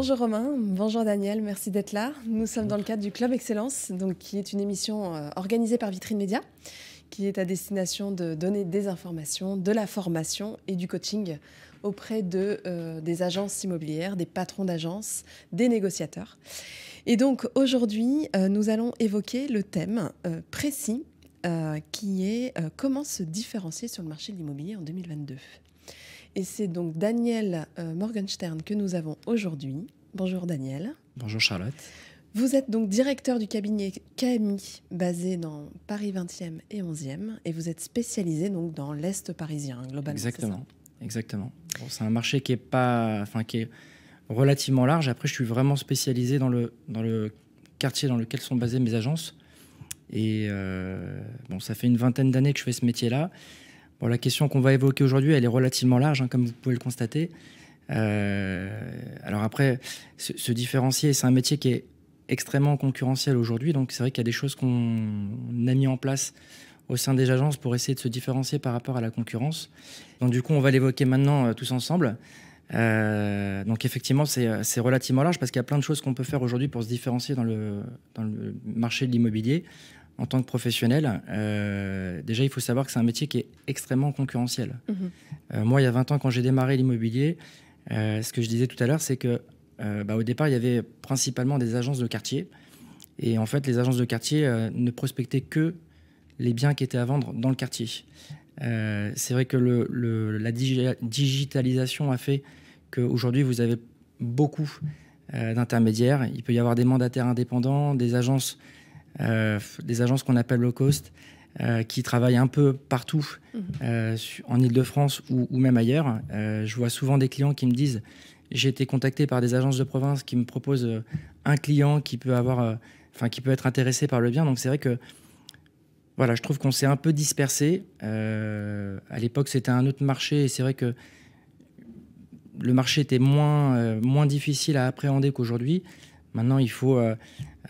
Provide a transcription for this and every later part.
Bonjour Romain, bonjour Daniel, merci d'être là. Nous sommes dans le cadre du Club Excellence, donc, qui est une émission euh, organisée par Vitrine Média, qui est à destination de donner des informations, de la formation et du coaching auprès de, euh, des agences immobilières, des patrons d'agences, des négociateurs. Et donc aujourd'hui, euh, nous allons évoquer le thème précis qui est comment se différencier sur le marché de l'immobilier en 2022. Et c'est donc Daniel Morgenstern que nous avons aujourd'hui. Bonjour Daniel. Bonjour Charlotte. Vous êtes donc directeur du cabinet KMI basé dans Paris 20e et 11e et vous êtes spécialisé donc dans l'Est parisien globalement. Exactement, exactement. c'est un marché qui est pas, enfin qui est relativement large. Après, je suis vraiment spécialisé dans le, dans le quartier dans lequel sont basées mes agences. Et euh, bon, ça fait une vingtaine d'années que je fais ce métier-là. Bon, la question qu'on va évoquer aujourd'hui, elle est relativement large, hein, comme vous pouvez le constater. Euh, alors après, se, différencier, c'est un métier qui est extrêmement concurrentiel aujourd'hui, donc c'est vrai qu'il y a des choses qu'on a mis en place au sein des agences pour essayer de se différencier par rapport à la concurrence. Donc du coup, on va l'évoquer maintenant euh, tous ensemble. Euh, donc effectivement, c'est relativement large parce qu'il y a plein de choses qu'on peut faire aujourd'hui pour se différencier dans le, le marché de l'immobilier en tant que professionnel. déjà, il faut savoir que c'est un métier qui est extrêmement concurrentiel. Mmh. moi, il y a 20 ans, quand j'ai démarré l'immobilier, euh, ce que je disais tout à l'heure, c'est que euh, bah, au départ, il y avait principalement des agences de quartier. Et en fait, les agences de quartier euh, ne prospectaient que les biens qui étaient à vendre dans le quartier. c'est vrai que la digitalisation a fait qu'aujourd'hui, vous avez beaucoup d'intermédiaires. Il peut y avoir des mandataires indépendants, des agences, des agences qu'on appelle low cost, euh, qui travaillent un peu partout mhm. euh, en Ile-de-France ou, même ailleurs. Euh, je vois souvent des clients qui me disent j'ai été contacté par des agences de province qui me proposent un client qui peut avoir, enfin qui peut être intéressé par le bien. Donc c'est vrai que voilà, je trouve qu'on s'est un peu dispersé. à l'époque, c'était un autre marché et c'est vrai que le marché était moins moins difficile à appréhender qu'aujourd'hui. Maintenant, il faut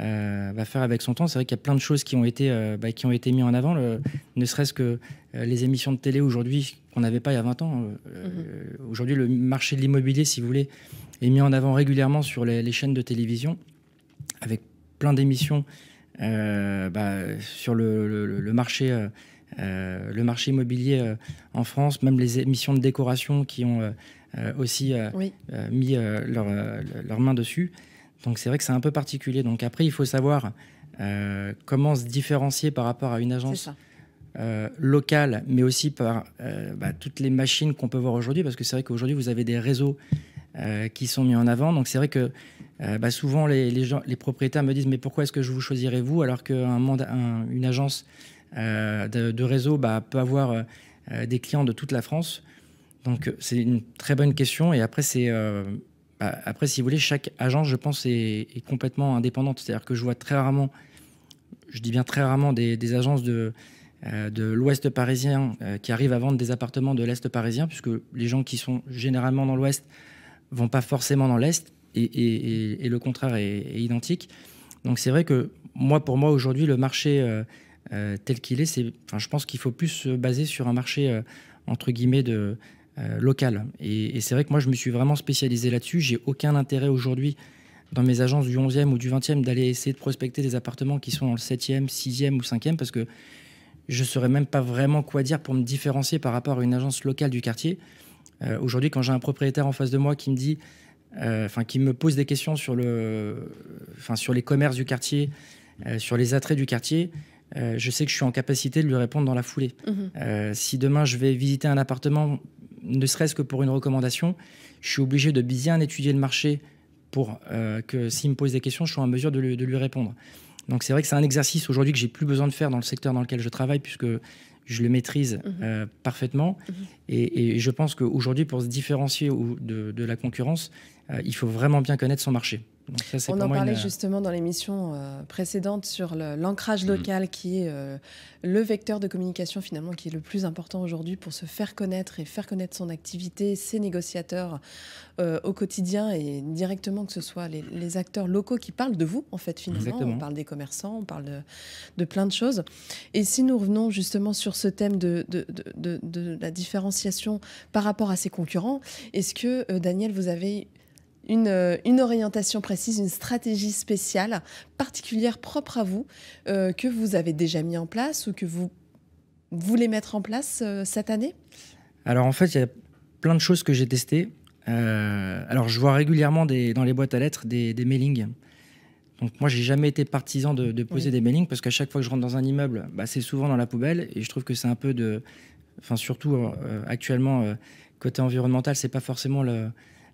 euh, va faire avec son temps. C'est vrai qu'il y a plein de choses qui ont été, euh, bah, qui ont été mises en avant, ne serait-ce que euh, les émissions de télé aujourd'hui qu'on n'avait pas il y a 20 ans. Mhm. Aujourd'hui, le marché de l'immobilier, si vous voulez, est mis en avant régulièrement sur les, chaînes de télévision, avec plein d'émissions bah, sur le, marché. le marché immobilier en France, même les émissions de décoration qui ont aussi mis leurs leur main dessus. Donc c'est vrai que c'est un peu particulier. Donc après, il faut savoir euh, comment se différencier par rapport à une agence euh, locale, mais aussi par euh, bah, toutes les machines qu'on peut voir aujourd'hui, parce que c'est vrai qu'aujourd'hui, vous avez des réseaux qui sont mis en avant. Donc c'est vrai que bah, souvent, les, gens, les, propriétaires me disent, mais pourquoi est-ce que je vous choisirais vous, alors qu'une agence de, réseau bah, peut avoir des clients de toute la France donc c'est une très bonne question et après c'est bah, après, si vous voulez, chaque agence, je pense, est, complètement indépendante. C'est-à-dire que je vois très rarement, je dis bien très rarement, des, agences de, euh, de l'Ouest parisien euh, qui arrivent à vendre des appartements de l'Est parisien, puisque les gens qui sont généralement dans l'Ouest vont pas forcément dans l'Est, et, le contraire est, identique. Donc c'est vrai que moi, pour moi, aujourd'hui, le marché euh, tel qu'il est, est je pense qu'il faut plus se baser sur un marché, entre guillemets, de euh, local Et, c'est vrai que moi, je me suis vraiment spécialisé là-dessus. J'ai aucun intérêt aujourd'hui dans mes agences du 11e ou du 20e d'aller essayer de prospecter des appartements qui sont dans le 7e, 6e ou 5e parce que je ne saurais même pas vraiment quoi dire pour me différencier par rapport à une agence locale du quartier. Euh, aujourd'hui, quand j'ai un propriétaire en face de moi qui me dit, euh, enfin, qui me pose des questions sur, le, enfin, sur les commerces du quartier, sur les attraits du quartier, je sais que je suis en capacité de lui répondre dans la foulée. Mmh si demain je vais visiter un appartement ne serait-ce que pour une recommandation, je suis obligé de bien étudier le marché pour euh, que s'il me pose des questions, je sois en mesure de lui, répondre. Donc c'est vrai que c'est un exercice aujourd'hui que j'ai plus besoin de faire dans le secteur dans lequel je travaille, puisque je le maîtrise mhm. euh, parfaitement. Mhm. Et, je pense qu'aujourd'hui, pour se différencier de, de la concurrence, euh, il faut vraiment bien connaître son marché. On en parlait euh, justement dans l'émission euh, précédente sur l'ancrage mm. local qui est euh, le vecteur de communication finalement qui est le plus important aujourd'hui pour se faire connaître et faire connaître son activité, ses négociateurs au quotidien et directement que ce soit les, acteurs locaux qui parlent de vous en fait finalement. On parle des commerçants, on parle de, plein de choses. Et si nous revenons justement sur ce thème de, de la différenciation par rapport à ses concurrents, est-ce que Daniel vous avez euh, une, orientation précise, une stratégie spéciale, particulière, propre à vous, euh, que vous avez déjà mis en place ou que vous voulez mettre en place euh, cette année Alors en fait, il y a plein de choses que j'ai testées. alors je vois régulièrement des, dans les boîtes à lettres des, mailings. Donc moi, j'ai jamais été partisan de, poser des mailings parce qu'à chaque fois que je rentre dans un immeuble, bah, c'est souvent dans la poubelle et je trouve que c'est un peu de, enfin surtout actuellement côté environnemental, c'est pas forcément le,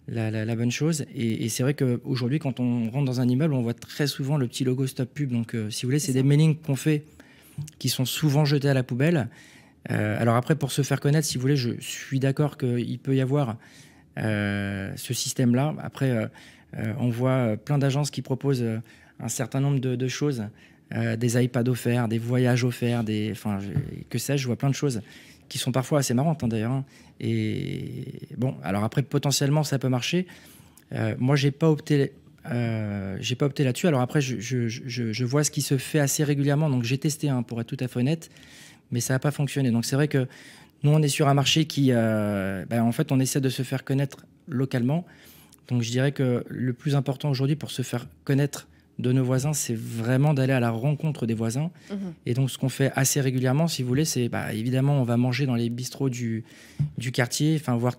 la, bonne chose. Et, c'est vrai qu'aujourd'hui, quand on rentre dans un immeuble, on voit très souvent le petit logo Stop Pub. Donc, euh, si vous voulez, c'est des mailings qu'on fait qui sont souvent jetés à la poubelle. Euh, alors après, pour se faire connaître, si vous voulez, je suis d'accord qu'il peut y avoir euh, ce système-là. Après, on voit plein d'agences qui proposent un certain nombre de, choses, des iPads offerts, des voyages offerts, des, enfin, que sais-je, je vois plein de choses qui sont parfois assez marrantes hein, d'ailleurs. Hein. Et bon, alors après, potentiellement, ça peut marcher. Euh, moi, j'ai pas opté. Euh, j'ai pas opté là-dessus. Alors après, je, je, je, vois ce qui se fait assez régulièrement. Donc j'ai testé, hein, pour être tout à fait honnête, mais ça n'a pas fonctionné. Donc c'est vrai que nous, on est sur un marché qui, euh, ben, en fait, on essaie de se faire connaître localement. Donc je dirais que le plus important aujourd'hui pour se faire connaître de nos voisins, c'est vraiment d'aller à la rencontre des voisins. Mhm. Et donc, ce qu'on fait assez régulièrement, si vous voulez, c'est bah, évidemment, on va manger dans les bistrots du, quartier, voir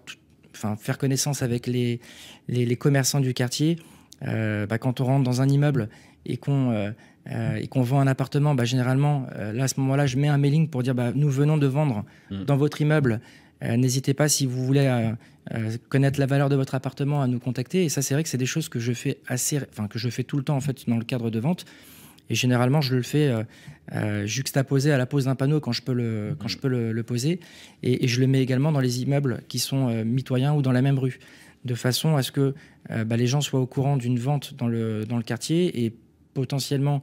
enfin, faire connaissance avec les, les, commerçants du quartier. Euh, bah, quand on rentre dans un immeuble et qu'on euh, euh, vend un appartement, bah, généralement, là, à ce moment-là, je mets un mailing pour dire nous venons de vendre mhm. dans votre immeuble euh, n'hésitez pas, si vous voulez euh, euh, connaître la valeur de votre appartement, à nous contacter. Et ça, c'est vrai que c'est des choses que je fais assez, enfin, que je fais tout le temps, en fait, dans le cadre de vente. Et généralement, je le fais juxtaposé à la pose d'un panneau quand je peux le, quand je peux le, poser. Et, je le mets également dans les immeubles qui sont mitoyens ou dans la même rue, de façon à ce que bah, les gens soient au courant d'une vente dans le, dans le quartier et potentiellement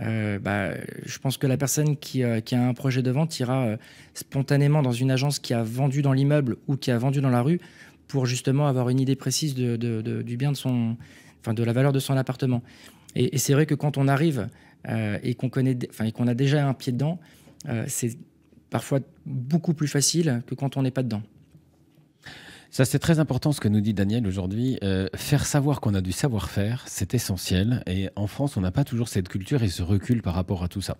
euh, bah, je pense que la personne euh, qui, a un projet de vente ira euh, spontanément dans une agence qui a vendu dans l'immeuble ou qui a vendu dans la rue pour justement avoir une idée précise de, du bien de son, enfin de la valeur de son appartement. Et, et c'est vrai que quand on arrive et qu'on connaît, enfin et qu'on a déjà un pied dedans, c'est parfois beaucoup plus facile que quand on n'est pas dedans. Ça, c'est très important ce que nous dit Daniel aujourd'hui. Euh, faire savoir qu'on a du savoir-faire, c'est essentiel. Et en France, on n'a pas toujours cette culture et ce recul par rapport à tout ça.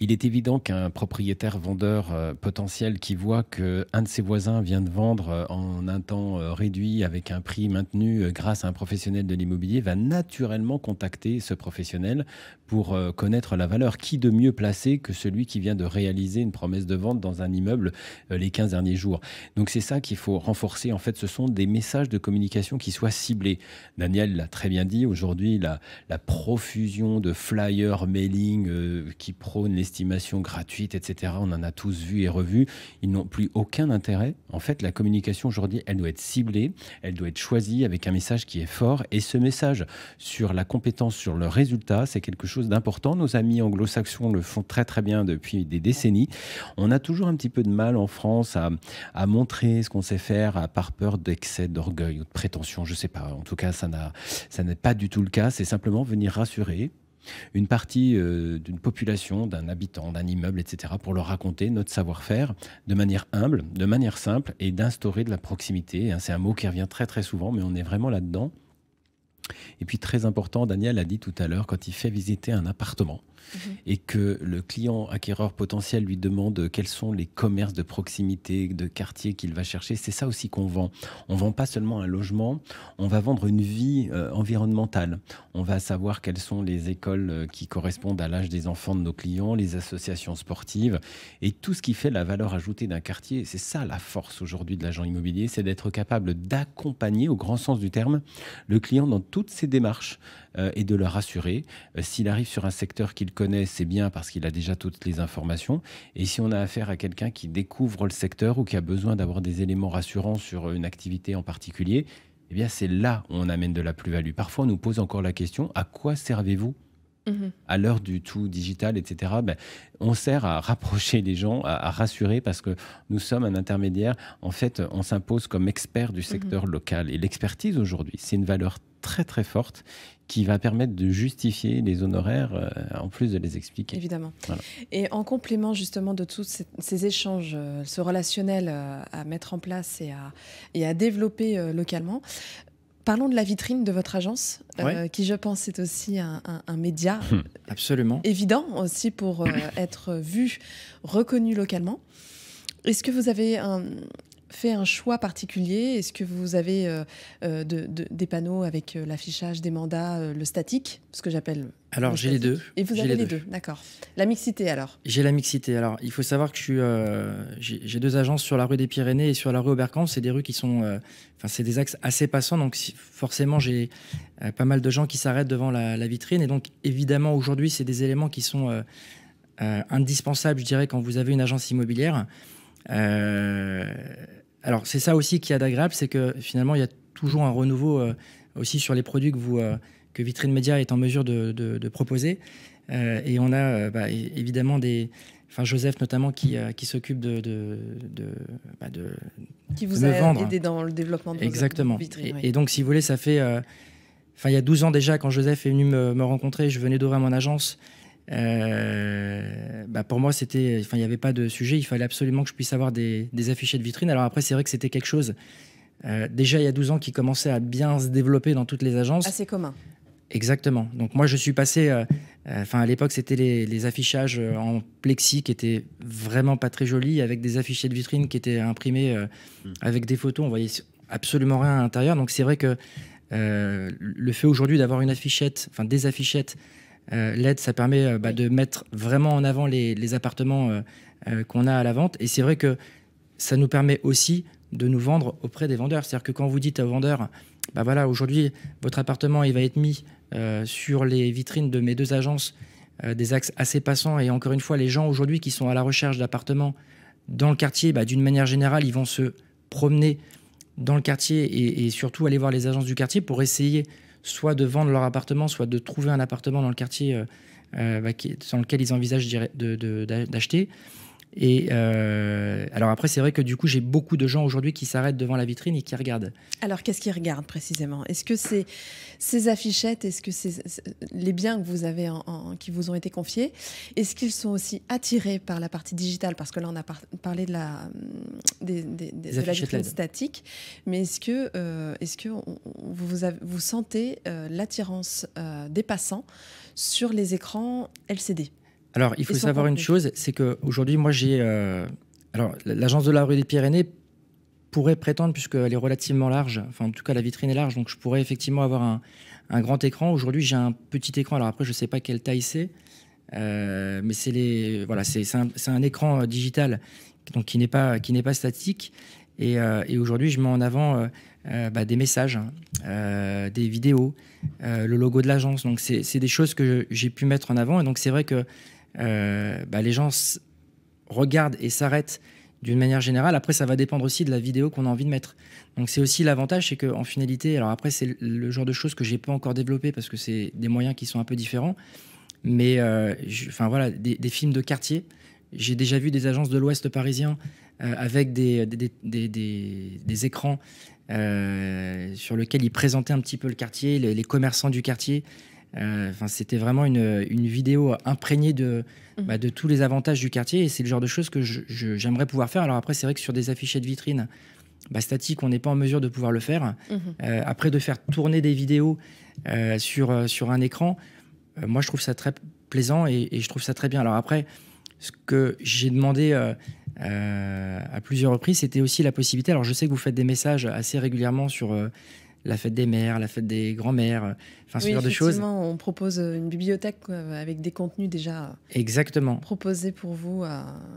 Il est évident qu'un propriétaire vendeur euh, potentiel qui voit qu'un de ses voisins vient de vendre euh, en un temps réduit avec un prix maintenu grâce à un professionnel de l'immobilier va naturellement contacter ce professionnel pour connaître la valeur. Qui de mieux placé que celui qui vient de réaliser une promesse de vente dans un immeuble les 15 derniers jours Donc c'est ça qu'il faut renforcer en fait, ce sont des messages de communication qui soient ciblés. Daniel l'a très bien dit, aujourd'hui, la, profusion de flyers, mailing euh, qui prônent l'estimation gratuite, etc., on en a tous vu et revu, ils n'ont plus aucun intérêt. En fait, la communication aujourd'hui, elle doit être ciblée, elle doit être choisie avec un message qui est fort. Et ce message sur la compétence, sur le résultat, c'est quelque chose d'important. Nos amis anglo-saxons le font très très bien depuis des décennies. On a toujours un petit peu de mal en France à, à montrer ce qu'on sait faire, à partager peur d'excès d'orgueil ou de prétention, je ne sais pas. En tout cas, ça n'est pas du tout le cas. C'est simplement venir rassurer une partie euh, d'une population, d'un habitant, d'un immeuble, etc., pour leur raconter notre savoir-faire de manière humble, de manière simple, et d'instaurer de la proximité. Hein. C'est un mot qui revient très très souvent, mais on est vraiment là-dedans. Et puis très important, Daniel a dit tout à l'heure, quand il fait visiter un appartement, Mm-hmm. et que le client acquéreur potentiel lui demande quels sont les commerces de proximité, de quartier qu'il va chercher, c'est ça aussi qu'on vend. On vend pas seulement un logement, on va vendre une vie euh, environnementale. On va savoir quelles sont les écoles euh, qui correspondent à l'âge des enfants de nos clients, les associations sportives et tout ce qui fait la valeur ajoutée d'un quartier. C'est ça la force aujourd'hui de l'agent immobilier, c'est d'être capable d'accompagner au grand sens du terme le client dans toutes ses démarches euh, et de le rassurer s'il arrive sur un secteur qu'il connaît, c'est bien parce qu'il a déjà toutes les informations. Et si on a affaire à quelqu'un qui découvre le secteur ou qui a besoin d'avoir des éléments rassurants sur une activité en particulier, eh bien c'est là où on amène de la plus-value. Parfois, on nous pose encore la question, à quoi servez-vous Mhm. à l'heure du tout digital, etc., ben, on sert à rapprocher les gens, à, rassurer, parce que nous sommes un intermédiaire. En fait, on s'impose comme expert du secteur mhm. local. Et l'expertise aujourd'hui, c'est une valeur très très forte qui va permettre de justifier les honoraires euh, en plus de les expliquer. Évidemment. Et en complément justement de tous ces, échanges, euh, ce relationnel euh, à mettre en place et et à développer localement, Parlons de la vitrine de votre agence, euh, qui je pense est aussi un, média hmm. absolument évident aussi pour euh, être vu, reconnu localement. Est-ce que vous avez un, fait un choix particulier Est-ce que vous avez euh, euh, de, des panneaux avec euh, l'affichage des mandats, le statique, ce que j'appelle Alors j'ai les deux. Et vous avez les, deux, d'accord. La mixité alors J'ai la mixité. Alors il faut savoir que j'ai deux agences sur la rue des Pyrénées et sur la rue Oberkampf. C'est des rues qui sont, enfin c'est des axes assez passants, donc forcément j'ai pas mal de gens qui s'arrêtent devant la, vitrine. Et donc évidemment aujourd'hui c'est des éléments qui sont indispensables, je dirais, quand vous avez une agence immobilière. Alors c'est ça aussi qui a d'agréable, c'est que finalement il y a toujours un renouveau euh, aussi sur les produits que, vous, euh, que Vitrine Média est en mesure de, proposer. Euh, et on a bah, évidemment des, enfin Joseph notamment qui, qui s'occupe de, de, de, bah, qui vous aidé dans le développement de Vitrine, et, et, donc si vous voulez, ça fait, enfin il y a 12 ans déjà quand Joseph est venu me, me rencontrer, je venais d'ouvrir mon agence. Euh, bah pour moi, c'était, enfin, il n'y avait pas de sujet. Il fallait absolument que je puisse avoir des, des affichettes de vitrine. Alors après, c'est vrai que c'était quelque chose euh, déjà il y a 12 ans qui commençait à bien se développer dans toutes les agences. Assez commun. Exactement. Donc moi, je suis passé. Euh, enfin, à l'époque, c'était les, affichages en plexi qui étaient vraiment pas très jolis, avec des affichettes de vitrine qui étaient imprimés mm. avec des photos. On voyait absolument rien à l'intérieur. Donc c'est vrai que le fait aujourd'hui d'avoir une affichette, enfin des affichettes euh, l'aide, ça permet euh, bah, de mettre vraiment en avant les, appartements euh, qu'on a à la vente. Et c'est vrai que ça nous permet aussi de nous vendre auprès des vendeurs. C'est-à-dire que quand vous dites aux vendeurs, bah voilà, aujourd'hui, votre appartement, il va être mis sur les vitrines de mes deux agences, des axes assez passants. Et encore une fois, les gens aujourd'hui qui sont à la recherche d'appartements dans le quartier, bah, d'une manière générale, ils vont se promener dans le quartier et, surtout aller voir les agences du quartier pour essayer soit de vendre leur appartement, soit de trouver un appartement dans le quartier dans euh, euh, bah, lequel ils envisagent d'acheter. Et euh, alors après, c'est vrai que du coup, j'ai beaucoup de gens aujourd'hui qui s'arrêtent devant la vitrine et qui regardent. Alors qu'est-ce qu'ils regardent précisément Est-ce que c'est ces affichettes Est-ce que c'est les biens que vous avez qui vous ont été confiés Est-ce qu'ils sont aussi attirés par la partie digitale Parce que là, on a parlé de la, des, vitrine statique. Mais est-ce que, euh, vous, sentez euh, l'attirance des passants sur les écrans LCD alors, il faut savoir une chose, c'est qu'aujourd'hui, moi, j'ai... Euh, alors, l'Agence de la rue des Pyrénées pourrait prétendre, puisqu'elle est relativement large, enfin, en tout cas, la vitrine est large, donc je pourrais effectivement avoir un, grand écran. Aujourd'hui, j'ai un petit écran, alors après, je ne sais pas quelle taille c'est, euh, mais c'est les... Voilà, c'est un, écran euh, digital, donc qui n'est pas, pas statique. Et, aujourd'hui, je mets en avant bah, des messages, des vidéos, le logo de l'agence. Donc, c'est des choses que j'ai pu mettre en avant. Et donc, c'est vrai que euh, bah, les gens regardent et s'arrêtent d'une manière générale. Après, ça va dépendre aussi de la vidéo qu'on a envie de mettre. Donc, c'est aussi l'avantage, c'est qu'en finalité, alors après, c'est le genre de choses que j'ai pas encore développé parce que c'est des moyens qui sont un peu différents. Mais, euh, enfin voilà, des, films de quartier. J'ai déjà vu des agences de l'Ouest parisien euh, avec des, écrans sur lesquels ils présentaient un petit peu le quartier, les commerçants du quartier. Euh, c'était vraiment une, vidéo imprégnée de, mhm. bah, de tous les avantages du quartier. Et c'est le genre de choses que j'aimerais pouvoir faire. Alors après, c'est vrai que sur des affichés de vitrine, bah, on n'est pas en mesure de pouvoir le faire. Mhm. Euh, après, de faire tourner des vidéos euh, sur, sur un écran, moi, je trouve ça très plaisant et, et, je trouve ça très bien. Alors après, ce que j'ai demandé à plusieurs reprises, c'était aussi la possibilité, alors je sais que vous faites des messages assez régulièrement sur, la fête des mères, la fête des grands-mères, euh, enfin ce genre de choses. on propose euh, une bibliothèque euh, avec des contenus déjà Exactement. proposés pour vous.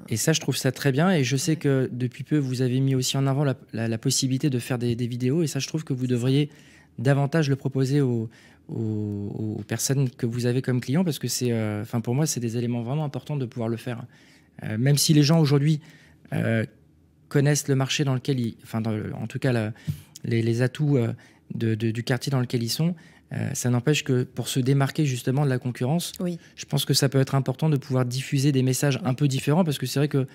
Et ça, je trouve ça très bien. Et je sais que depuis peu, vous avez mis aussi en avant la, possibilité de faire des, vidéos. Et ça, je trouve que vous devriez davantage le proposer aux, personnes que vous avez comme clients, parce que c'est, enfin pour moi, c'est des éléments vraiment importants de pouvoir le faire. même si les gens aujourd'hui connaissent le marché dans lequel ils, enfin en tout cas les, atouts du quartier dans lequel ils sont. Euh, ça n'empêche que pour se démarquer justement de la concurrence, je pense que ça peut être important de pouvoir diffuser des messages un peu différents parce que c'est vrai que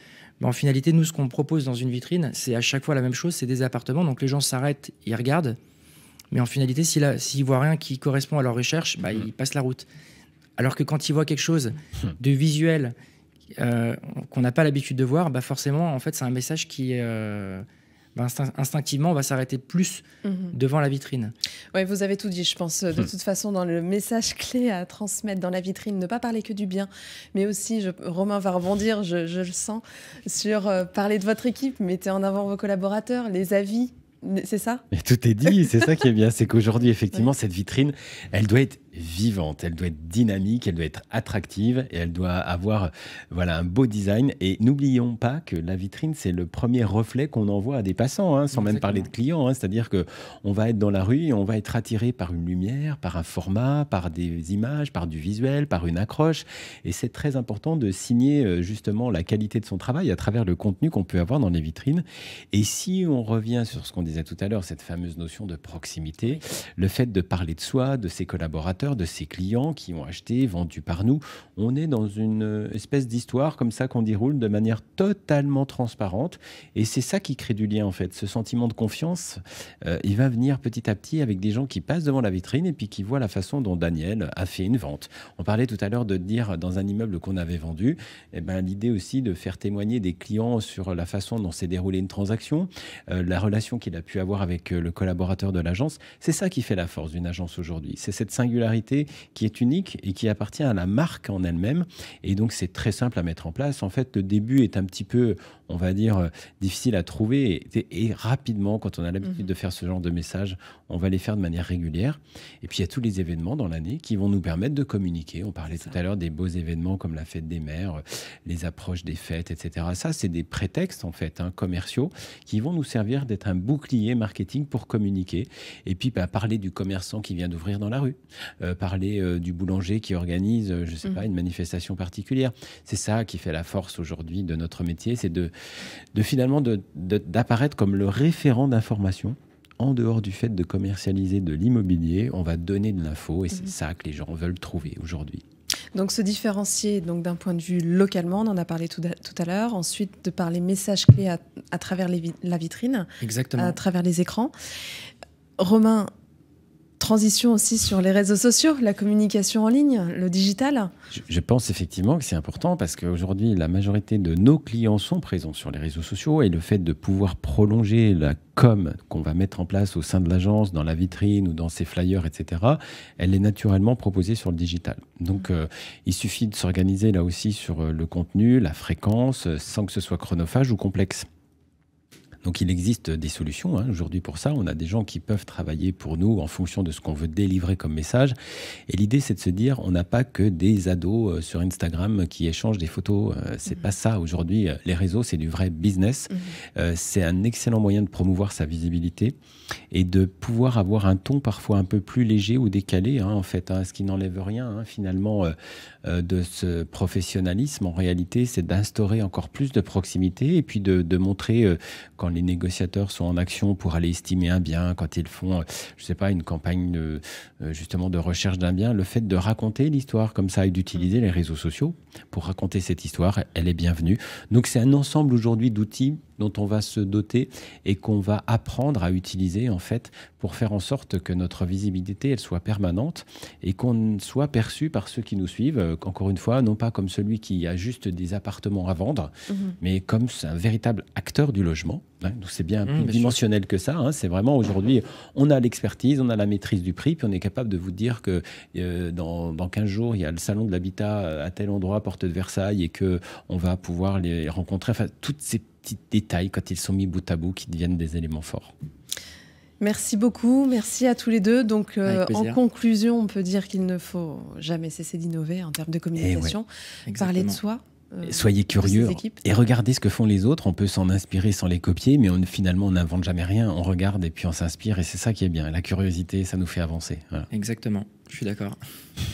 bah, en finalité, nous, ce qu'on propose dans une vitrine, c'est à chaque fois la même chose, c'est des appartements. Donc les gens s'arrêtent, ils regardent, mais en finalité, s'ils ne voient rien qui correspond à leur recherche, bah, mmh. ils passent la route. Alors que quand ils voient quelque chose de visuel euh, qu'on n'a pas l'habitude de voir, bah forcément, en fait, c'est un message qui... Euh, bah, instinctivement, on va s'arrêter plus mhm. devant la vitrine. Oui, vous avez tout dit, je pense. De hmm. toute façon, dans le message clé à transmettre dans la vitrine, ne pas parler que du bien, mais aussi, Romain va rebondir, je, le sens, sur euh, parler de votre équipe, mettez en avant vos collaborateurs, les avis, c'est ça Mais tout est dit, c'est ça qui est bien, c'est qu'aujourd'hui, effectivement, cette vitrine, elle doit être vivante, elle doit être dynamique, elle doit être attractive et elle doit avoir voilà un beau design. Et n'oublions pas que la vitrine, c'est le premier reflet qu'on envoie à des passants, hein, sans même parler de clients. Hein. C'est-à-dire que on va être dans la rue et on va être attiré par une lumière, par un format, par des images, par du visuel, par une accroche. Et c'est très important de signer euh, justement la qualité de son travail à travers le contenu qu'on peut avoir dans les vitrines. Et si on revient sur ce qu'on disait tout à l'heure, cette fameuse notion de proximité, le fait de parler de soi, de ses collaborateurs, de ses clients qui ont acheté, vendu par nous. On est dans une euh, espèce d'histoire comme ça qu'on déroule de manière totalement transparente. Et c'est ça qui crée du lien en fait. Ce sentiment de confiance, euh, il va venir petit à petit avec des gens qui passent devant la vitrine et puis qui voient la façon dont Daniel a fait une vente. On parlait tout à l'heure de dire dans un immeuble qu'on avait vendu, et eh ben, l'idée aussi de faire témoigner des clients sur la façon dont s'est déroulée une transaction, euh, la relation qu'il a pu avoir avec le collaborateur de l'agence. C'est ça qui fait la force d'une agence aujourd'hui. C'est cette singularité qui est unique et qui appartient à la marque en elle-même. Et donc, c'est très simple à mettre en place. En fait, le début est un petit peu, on va dire, euh, difficile à trouver. Et, rapidement, quand on a l'habitude mhm. de faire ce genre de messages, on va les faire de manière régulière. Et puis, il y a tous les événements dans l'année qui vont nous permettre de communiquer. On parlait tout à l'heure des beaux événements comme la fête des mères, euh, les approches des fêtes, etc. Ça, c'est des prétextes, en fait, hein, commerciaux qui vont nous servir d'être un bouclier marketing pour communiquer. Et puis, bah, parler du commerçant qui vient d'ouvrir dans la rue, euh, parler euh, du boulanger qui organise, euh, je sais mm. pas, une manifestation particulière. C'est ça qui fait la force aujourd'hui de notre métier, c'est de, de finalement d'apparaître comme le référent d'information en dehors du fait de commercialiser de l'immobilier, on va donner de l'info et c'est mm. ça que les gens veulent trouver aujourd'hui. Donc se différencier donc d'un point de vue localement, on en a parlé tout, à, l'heure, ensuite de parler messages clés à, travers la vitrine, Exactement. à travers les écrans. Romain, transition aussi sur les réseaux sociaux, la communication en ligne, le digital Je, pense effectivement que c'est important parce qu'aujourd'hui, la majorité de nos clients sont présents sur les réseaux sociaux et le fait de pouvoir prolonger la com qu'on va mettre en place au sein de l'agence, dans la vitrine ou dans ses flyers, etc., elle est naturellement proposée sur le digital. Donc, euh, il suffit de s'organiser là aussi sur euh, le contenu, la fréquence, euh, sans que ce soit chronophage ou complexe. Donc il existe des solutions hein. aujourd'hui pour ça. On a des gens qui peuvent travailler pour nous en fonction de ce qu'on veut délivrer comme message. Et l'idée, c'est de se dire, on n'a pas que des ados euh, sur Instagram qui échangent des photos. Euh, c'est pas mhm. ça aujourd'hui. Euh, les réseaux, c'est du vrai business. Mhm. c'est un excellent moyen de promouvoir sa visibilité et de pouvoir avoir un ton parfois un peu plus léger ou décalé, hein, en fait, hein. ce qui n'enlève rien finalement de ce professionnalisme. En réalité, c'est d'instaurer encore plus de proximité et puis de, de montrer quand les négociateurs sont en action pour aller estimer un bien, quand ils font, euh, je ne sais pas, une campagne euh, justement de recherche d'un bien, le fait de raconter l'histoire comme ça et d'utiliser les réseaux sociaux pour raconter cette histoire, elle est bienvenue. Donc c'est un ensemble aujourd'hui d'outils dont on va se doter et qu'on va apprendre à utiliser en fait pour faire en sorte que notre visibilité elle soit permanente et qu'on soit perçu par ceux qui nous suivent euh, encore une fois non pas comme celui qui a juste des appartements à vendre mhm. mais comme un véritable acteur du logement hein. donc c'est bien mhm, plus dimensionnel que ça. Hein. C'est vraiment aujourd'hui, on a l'expertise, on a la maîtrise du prix, puis on est capable de vous dire que euh, dans, dans, 15 jours, il y a le salon de l'habitat euh, à tel endroit, porte de Versailles, et que on va pouvoir les rencontrer. Enfin, toutes ces petits détails quand ils sont mis bout à bout qui deviennent des éléments forts. Merci beaucoup, merci à tous les deux. Donc, euh, en conclusion, on peut dire qu'il ne faut jamais cesser d'innover en termes de eh communication, parler de soi. Euh, soyez curieux et regardez ce que font les autres. On peut s'en inspirer sans les copier, mais on, finalement, on n'invente jamais rien. On regarde et puis on s'inspire, et c'est ça qui est bien. La curiosité, ça nous fait avancer. Exactement, je suis d'accord.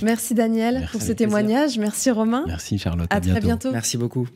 Merci Daniel pour ce témoignage. Merci Romain. Merci Charlotte. À, très bientôt. Merci beaucoup.